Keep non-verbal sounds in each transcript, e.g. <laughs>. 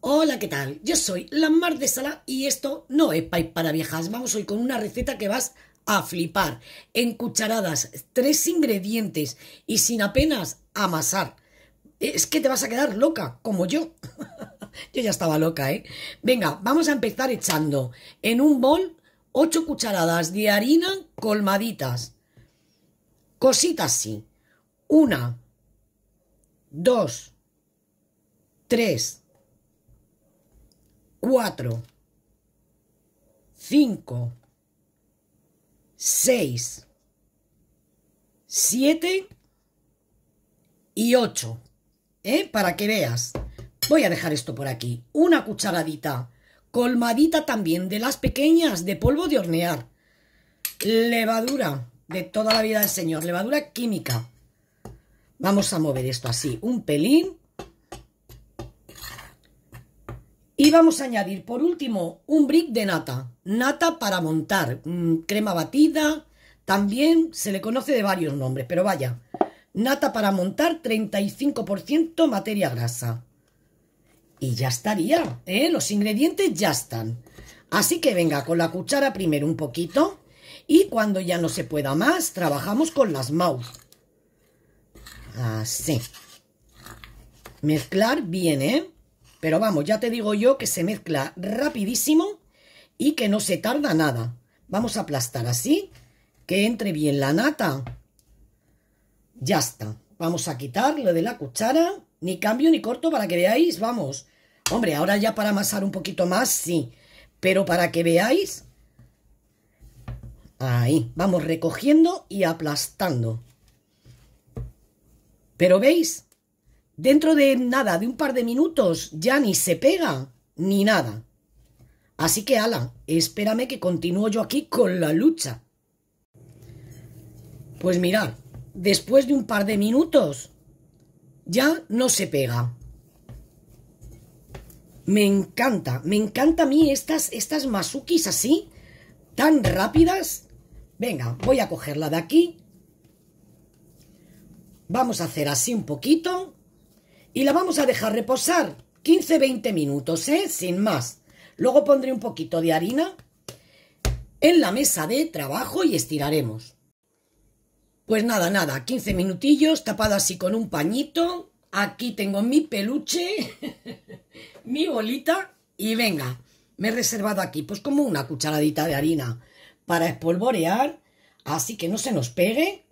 Hola, ¿qué tal? Yo soy la Mar de Sala y esto no es país para viejas. Vamos hoy con una receta que vas a flipar. En cucharadas, tres ingredientes y sin apenas amasar. Es que te vas a quedar loca, como yo. <laughs> yo ya estaba loca, ¿eh? Venga, vamos a empezar echando en un bol ocho cucharadas de harina colmaditas. Cositas así. Una, dos, tres, 4, 5, 6, 7 y 8. ¿Eh? Para que veas. Voy a dejar esto por aquí. Una cucharadita. Colmadita también de las pequeñas de polvo de hornear. Levadura de toda la vida del señor. Levadura química. Vamos a mover esto así. Un pelín. Y vamos a añadir por último un brick de nata, nata para montar, mm, crema batida, también se le conoce de varios nombres, pero vaya, nata para montar 35% materia grasa. Y ya estaría, ¿eh? los ingredientes ya están. Así que venga, con la cuchara primero un poquito y cuando ya no se pueda más, trabajamos con las mouse. Así. Mezclar bien, ¿eh? Pero vamos, ya te digo yo que se mezcla rapidísimo y que no se tarda nada. Vamos a aplastar así, que entre bien la nata. Ya está. Vamos a quitar lo de la cuchara. Ni cambio ni corto para que veáis, vamos. Hombre, ahora ya para amasar un poquito más, sí. Pero para que veáis... Ahí, vamos recogiendo y aplastando. Pero veis, dentro de nada, de un par de minutos, ya ni se pega, ni nada. Así que, ala, espérame que continúo yo aquí con la lucha. Pues mirad, después de un par de minutos, ya no se pega. Me encanta, me encanta a mí estas, estas masukis así, tan rápidas. Venga, voy a cogerla de aquí. Vamos a hacer así un poquito y la vamos a dejar reposar 15-20 minutos, ¿eh? Sin más. Luego pondré un poquito de harina en la mesa de trabajo y estiraremos. Pues nada, nada, 15 minutillos, tapado así con un pañito. Aquí tengo mi peluche, <laughs> mi bolita y venga, me he reservado aquí pues como una cucharadita de harina para espolvorear, así que no se nos pegue.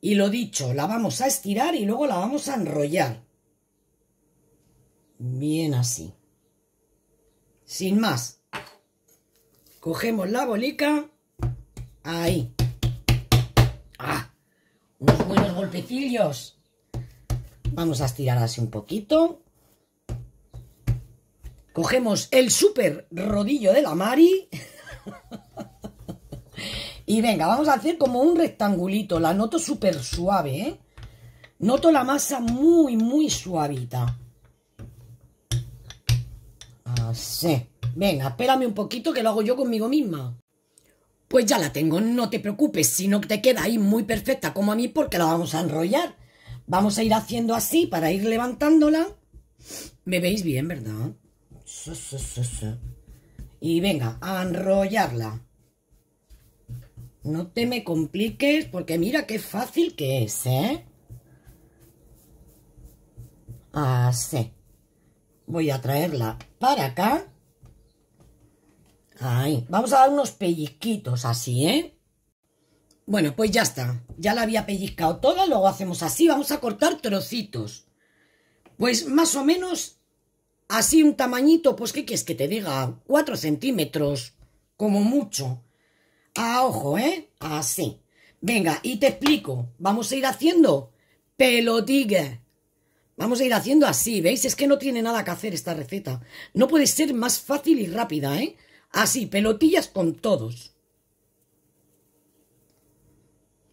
Y lo dicho, la vamos a estirar y luego la vamos a enrollar. Bien así. Sin más. Cogemos la bolica. Ahí. ¡Ah! Unos buenos golpecillos. Vamos a estirar así un poquito. Cogemos el super rodillo de la Mari. <laughs> y venga, vamos a hacer como un rectangulito. La noto súper suave, ¿eh? Noto la masa muy, muy suavita. Así, Venga, espérame un poquito que lo hago yo conmigo misma. Pues ya la tengo, no te preocupes, si no te queda ahí muy perfecta como a mí porque la vamos a enrollar. Vamos a ir haciendo así para ir levantándola. Me veis bien, ¿verdad? Y venga, a enrollarla. No te me compliques porque mira qué fácil que es, ¿eh? Así voy a traerla para acá. Ahí, vamos a dar unos pellizquitos así, ¿eh? Bueno, pues ya está. Ya la había pellizcado toda, luego hacemos así, vamos a cortar trocitos. Pues más o menos así un tamañito, pues ¿qué quieres que te diga? 4 centímetros, como mucho. A ojo, ¿eh? Así. Venga, y te explico. Vamos a ir haciendo pelotigas. Vamos a ir haciendo así, ¿veis? Es que no tiene nada que hacer esta receta. No puede ser más fácil y rápida, ¿eh? Así, pelotillas con todos.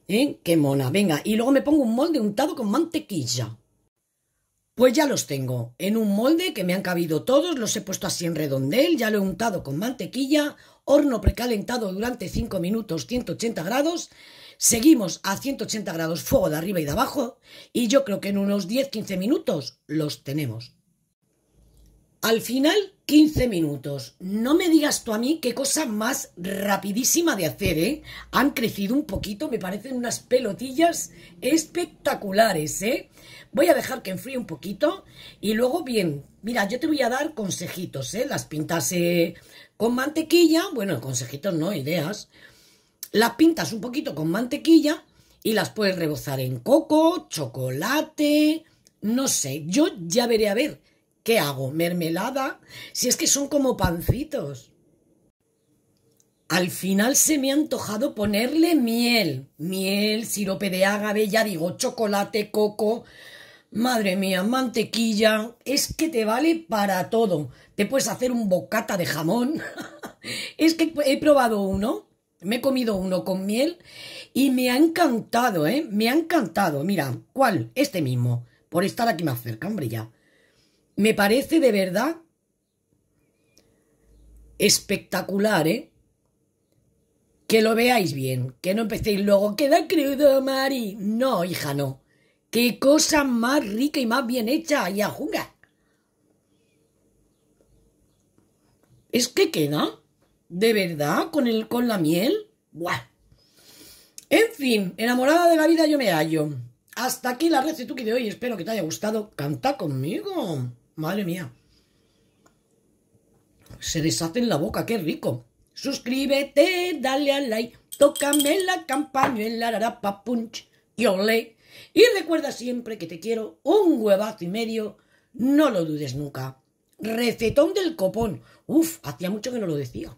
¿Eh? ¡Qué mona! Venga, y luego me pongo un molde untado con mantequilla. Pues ya los tengo. En un molde que me han cabido todos, los he puesto así en redondel, ya lo he untado con mantequilla, horno precalentado durante 5 minutos, 180 grados Seguimos a 180 grados fuego de arriba y de abajo y yo creo que en unos 10-15 minutos los tenemos. Al final, 15 minutos. No me digas tú a mí qué cosa más rapidísima de hacer, ¿eh? Han crecido un poquito, me parecen unas pelotillas espectaculares, ¿eh? Voy a dejar que enfríe un poquito y luego, bien, mira, yo te voy a dar consejitos, ¿eh? Las pintas eh, con mantequilla, bueno, consejitos no, ideas. Las pintas un poquito con mantequilla y las puedes rebozar en coco, chocolate, no sé. Yo ya veré a ver qué hago, mermelada, si es que son como pancitos. Al final se me ha antojado ponerle miel, miel, sirope de ágave, ya digo, chocolate, coco, madre mía, mantequilla, es que te vale para todo. Te puedes hacer un bocata de jamón. <laughs> es que he probado uno me he comido uno con miel y me ha encantado, ¿eh? Me ha encantado. Mira, ¿cuál? Este mismo. Por estar aquí más cerca, hombre, ya. Me parece de verdad espectacular, ¿eh? Que lo veáis bien, que no empecéis luego, queda crudo, Mari. No, hija, no. Qué cosa más rica y más bien hecha Ya, a Es que queda ¿De verdad? ¿Con, el, con la miel? ¡Buah! En fin, enamorada de la vida yo me hallo. Hasta aquí la que de hoy. Espero que te haya gustado. Canta conmigo. Madre mía. Se deshace en la boca, qué rico. Suscríbete, dale al like, tócame la campaña, la punch y olé. Y recuerda siempre que te quiero un huevazo y medio, no lo dudes nunca. Recetón del copón. Uf, hacía mucho que no lo decía.